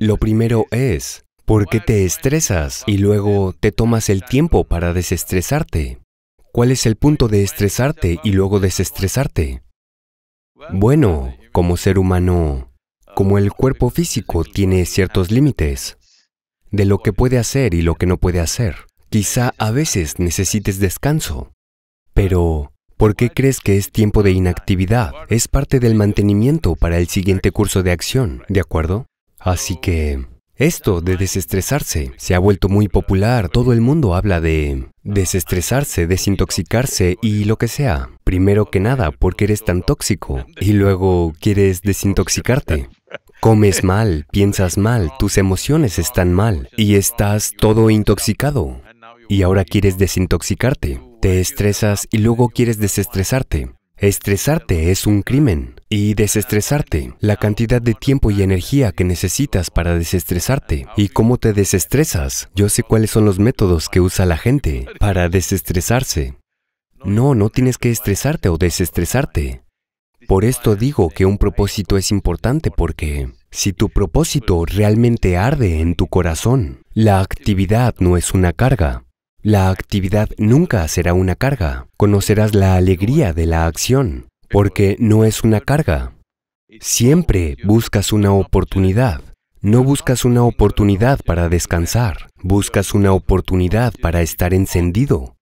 Lo primero es, ¿por qué te estresas y luego te tomas el tiempo para desestresarte? ¿Cuál es el punto de estresarte y luego desestresarte? Bueno, como ser humano, como el cuerpo físico tiene ciertos límites de lo que puede hacer y lo que no puede hacer. Quizá a veces necesites descanso, pero ¿por qué crees que es tiempo de inactividad? Es parte del mantenimiento para el siguiente curso de acción, ¿de acuerdo? Así que esto de desestresarse se ha vuelto muy popular. Todo el mundo habla de desestresarse, desintoxicarse y lo que sea. Primero que nada porque eres tan tóxico y luego quieres desintoxicarte. Comes mal, piensas mal, tus emociones están mal y estás todo intoxicado. Y ahora quieres desintoxicarte. Te estresas y luego quieres desestresarte. Estresarte es un crimen. Y desestresarte, la cantidad de tiempo y energía que necesitas para desestresarte y cómo te desestresas. Yo sé cuáles son los métodos que usa la gente para desestresarse. No, no tienes que estresarte o desestresarte. Por esto digo que un propósito es importante porque si tu propósito realmente arde en tu corazón, la actividad no es una carga. La actividad nunca será una carga. Conocerás la alegría de la acción, porque no es una carga. Siempre buscas una oportunidad. No buscas una oportunidad para descansar, buscas una oportunidad para estar encendido.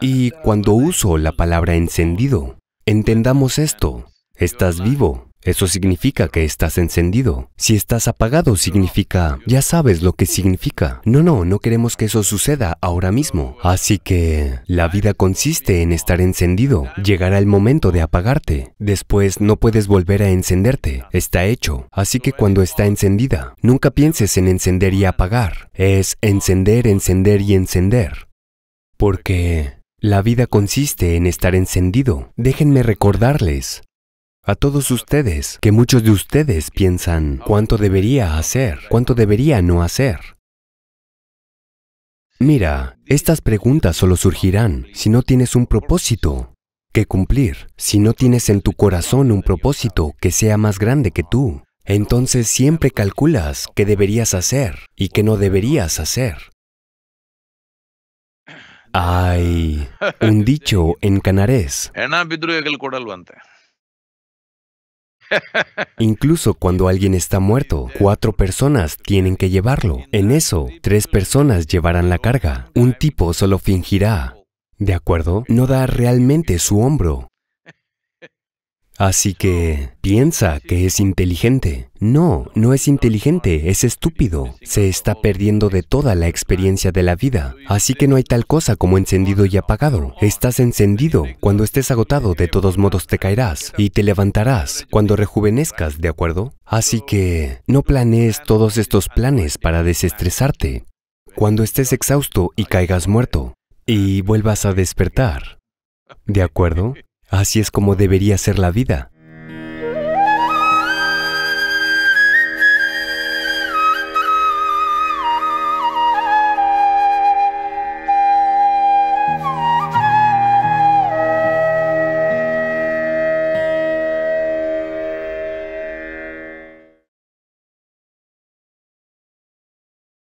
Y cuando uso la palabra encendido, entendamos esto, estás vivo, eso significa que estás encendido. Si estás apagado significa, ya sabes lo que significa. No, no, no queremos que eso suceda ahora mismo. Así que la vida consiste en estar encendido. Llegará el momento de apagarte. Después no puedes volver a encenderte. Está hecho. Así que cuando está encendida, nunca pienses en encender y apagar. Es encender, encender y encender. Porque la vida consiste en estar encendido. Déjenme recordarles, a todos ustedes, que muchos de ustedes piensan cuánto debería hacer, cuánto debería no hacer. Mira, estas preguntas solo surgirán si no tienes un propósito que cumplir, si no tienes en tu corazón un propósito que sea más grande que tú. Entonces siempre calculas qué deberías hacer y qué no deberías hacer. Hay un dicho en canarés. Incluso cuando alguien está muerto, cuatro personas tienen que llevarlo. En eso, tres personas llevarán la carga. Un tipo solo fingirá. ¿De acuerdo? No da realmente su hombro. Así que piensa que es inteligente. No, no es inteligente, es estúpido. Se está perdiendo de toda la experiencia de la vida. Así que no hay tal cosa como encendido y apagado. Estás encendido. Cuando estés agotado, de todos modos te caerás y te levantarás cuando rejuvenezcas, ¿de acuerdo? Así que no planees todos estos planes para desestresarte. Cuando estés exhausto y caigas muerto y vuelvas a despertar. ¿De acuerdo? Así es como debería ser la vida.